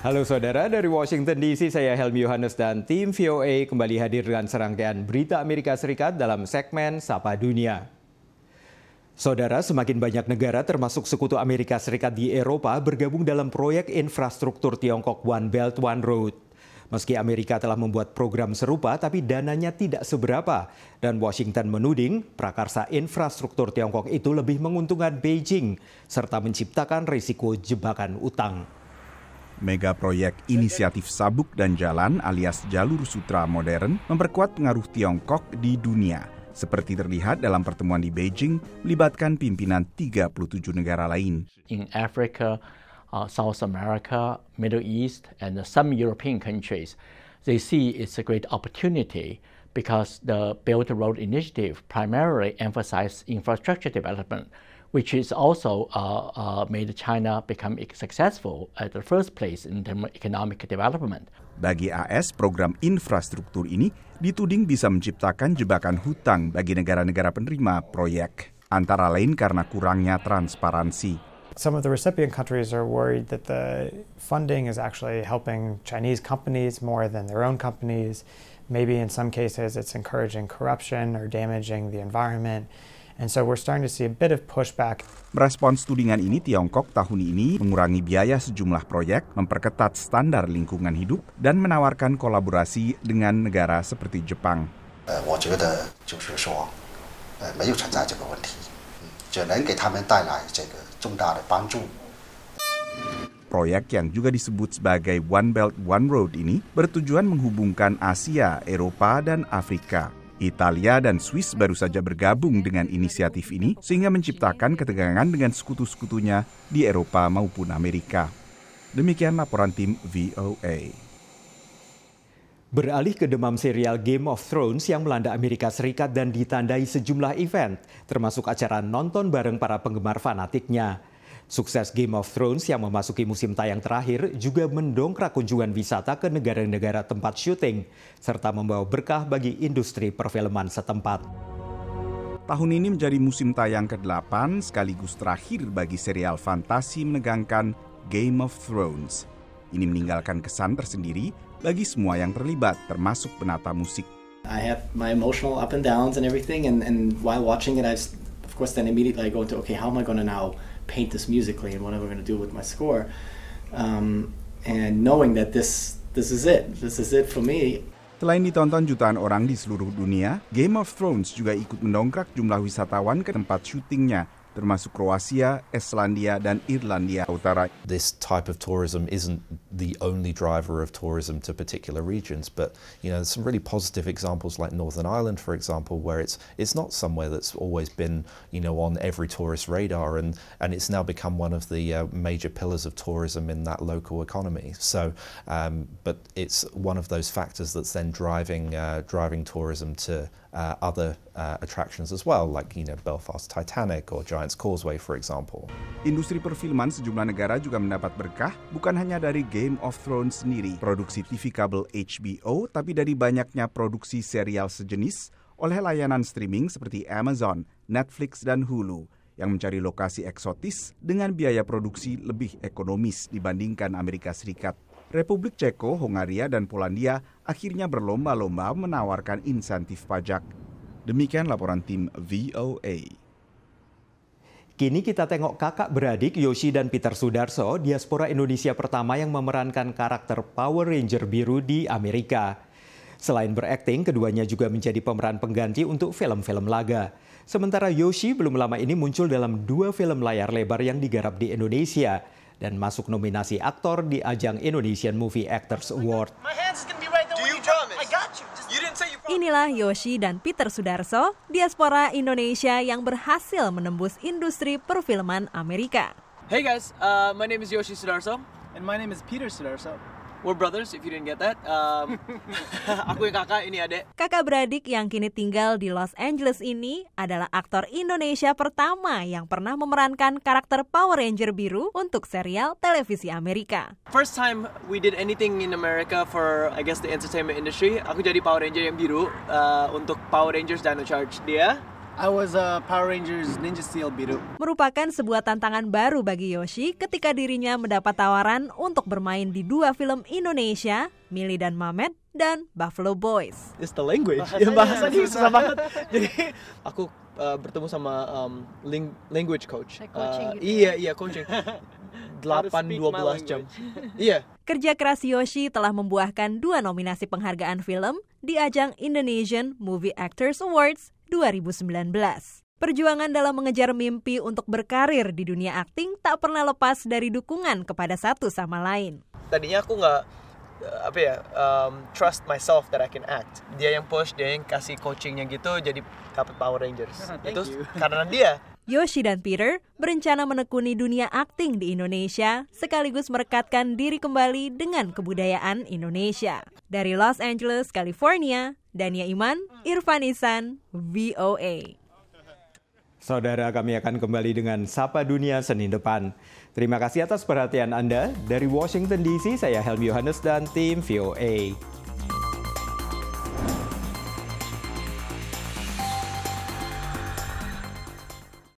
Halo saudara, dari Washington DC saya Helmi Yohanes dan tim VOA kembali hadir dengan serangkaian berita Amerika Serikat dalam segmen Sapa Dunia. Saudara, semakin banyak negara termasuk sekutu Amerika Serikat di Eropa bergabung dalam proyek infrastruktur Tiongkok One Belt One Road. Meski Amerika telah membuat program serupa, tapi dananya tidak seberapa. Dan Washington menuding prakarsa infrastruktur Tiongkok itu lebih menguntungkan Beijing, serta menciptakan risiko jebakan utang. Mega proyek inisiatif sabuk dan jalan alias jalur sutra modern memperkuat pengaruh Tiongkok di dunia. Seperti terlihat dalam pertemuan di Beijing, melibatkan pimpinan 37 negara lain. In Africa, uh, South America, Middle East, and some European countries, they see it's a great opportunity because the Belt Road Initiative primarily emphasizes infrastructure development which is also uh, uh, made China become successful at the first place in terms of economic development. Bagi AS, program infrastruktur ini dituding bisa menciptakan jebakan hutang bagi negara-negara penerima proyek, antara lain karena kurangnya transparansi. Some of the recipient countries are worried that the funding is actually helping Chinese companies more than their own companies. Maybe in some cases it's encouraging corruption or damaging the environment. Merespon tudingan ini, Tiongkok tahun ini mengurangi biaya sejumlah proyek, memperketat standar lingkungan hidup, dan menawarkan kolaborasi dengan negara seperti Jepang. Eh, eh, proyek yang juga disebut sebagai One Belt One Road ini bertujuan menghubungkan Asia, Eropa, dan Afrika. Italia dan Swiss baru saja bergabung dengan inisiatif ini sehingga menciptakan ketegangan dengan sekutu-sekutunya di Eropa maupun Amerika. Demikian laporan tim VOA. Beralih ke demam serial Game of Thrones yang melanda Amerika Serikat dan ditandai sejumlah event, termasuk acara nonton bareng para penggemar fanatiknya. Sukses Game of Thrones yang memasuki musim tayang terakhir juga mendongkrak kunjungan wisata ke negara-negara tempat syuting, serta membawa berkah bagi industri perfilman setempat. Tahun ini menjadi musim tayang ke-8 sekaligus terakhir bagi serial fantasi menegangkan Game of Thrones. Ini meninggalkan kesan tersendiri bagi semua yang terlibat termasuk penata musik. I have my emotional up and downs and everything and and while watching it I of course then immediately I go into okay how am I gonna now paint this musically and what am I going to do with my score? Um, and knowing that this this is it, this is it for me. Selain ditonton jutaan orang di seluruh dunia, Game of Thrones juga ikut mendongkrak jumlah wisatawan ke tempat syutingnya termasuk Kroasia, Islandia, dan Irlandia Utara. This type of tourism isn't the only driver of tourism to particular regions, but you know, some really positive examples like Northern Ireland, for example, where it's it's not somewhere that's always been you know on every tourist radar, and and it's now become one of the uh, major pillars of tourism in that local economy. So, um, but it's one of those factors that's then driving uh, driving tourism to uh, other uh, attractions as well, like you know Belfast Titanic or Giant Causeway, for example. Industri perfilman sejumlah negara juga mendapat berkah bukan hanya dari Game of Thrones sendiri, produksi TV kabel HBO, tapi dari banyaknya produksi serial sejenis oleh layanan streaming seperti Amazon, Netflix, dan Hulu yang mencari lokasi eksotis dengan biaya produksi lebih ekonomis dibandingkan Amerika Serikat. Republik Ceko, Hungaria, dan Polandia akhirnya berlomba-lomba menawarkan insentif pajak. Demikian laporan tim VOA. Kini kita tengok kakak beradik Yoshi dan Peter Sudarso, diaspora Indonesia pertama yang memerankan karakter Power Ranger biru di Amerika. Selain berakting, keduanya juga menjadi pemeran pengganti untuk film-film laga. Sementara Yoshi belum lama ini muncul dalam dua film layar lebar yang digarap di Indonesia dan masuk nominasi aktor di ajang Indonesian Movie Actors Award. Inilah Yoshi dan Peter Sudarso, diaspora Indonesia yang berhasil menembus industri perfilman Amerika. Hey guys, uh, my name is Yoshi Sudarso. And my name is Peter Sudarso. We're brothers if you didn't get that. Um, aku yang kakak, ini adek. Kakak beradik yang kini tinggal di Los Angeles ini adalah aktor Indonesia pertama yang pernah memerankan karakter Power Ranger biru untuk serial televisi Amerika. First time we did anything in America for I guess the entertainment industry, aku jadi Power Ranger yang biru uh, untuk Power Rangers Dino Charge. Dia I was a Power Rangers Ninja Steel Biru. Merupakan sebuah tantangan baru bagi Yoshi ketika dirinya mendapat tawaran untuk bermain di dua film Indonesia, Mili dan Mamet dan Buffalo Boys. It's the language. Bahasanya, ya, bahasanya susah, susah banget. Jadi aku uh, bertemu sama um, ling language coach. Like eh, uh, gitu. Ya? Iya, iya coaching. 8-12 jam. Iya. Kerja keras Yoshi telah membuahkan dua nominasi penghargaan film di ajang Indonesian Movie Actors Awards 2019. Perjuangan dalam mengejar mimpi untuk berkarir di dunia akting tak pernah lepas dari dukungan kepada satu sama lain. Tadinya aku nggak Eh, apa ya um, trust myself that I can act dia yang push dia yang kasih coachingnya gitu jadi dapat Power Rangers oh, itu karena dia Yoshi dan Peter berencana menekuni dunia akting di Indonesia sekaligus merekatkan diri kembali dengan kebudayaan Indonesia. Dari Los Angeles, California, Dania Iman, Irfan Isan, VOA. Saudara kami akan kembali dengan Sapa Dunia Senin depan. Terima kasih atas perhatian Anda. Dari Washington DC, saya Helmi Yohanes dan tim VOA.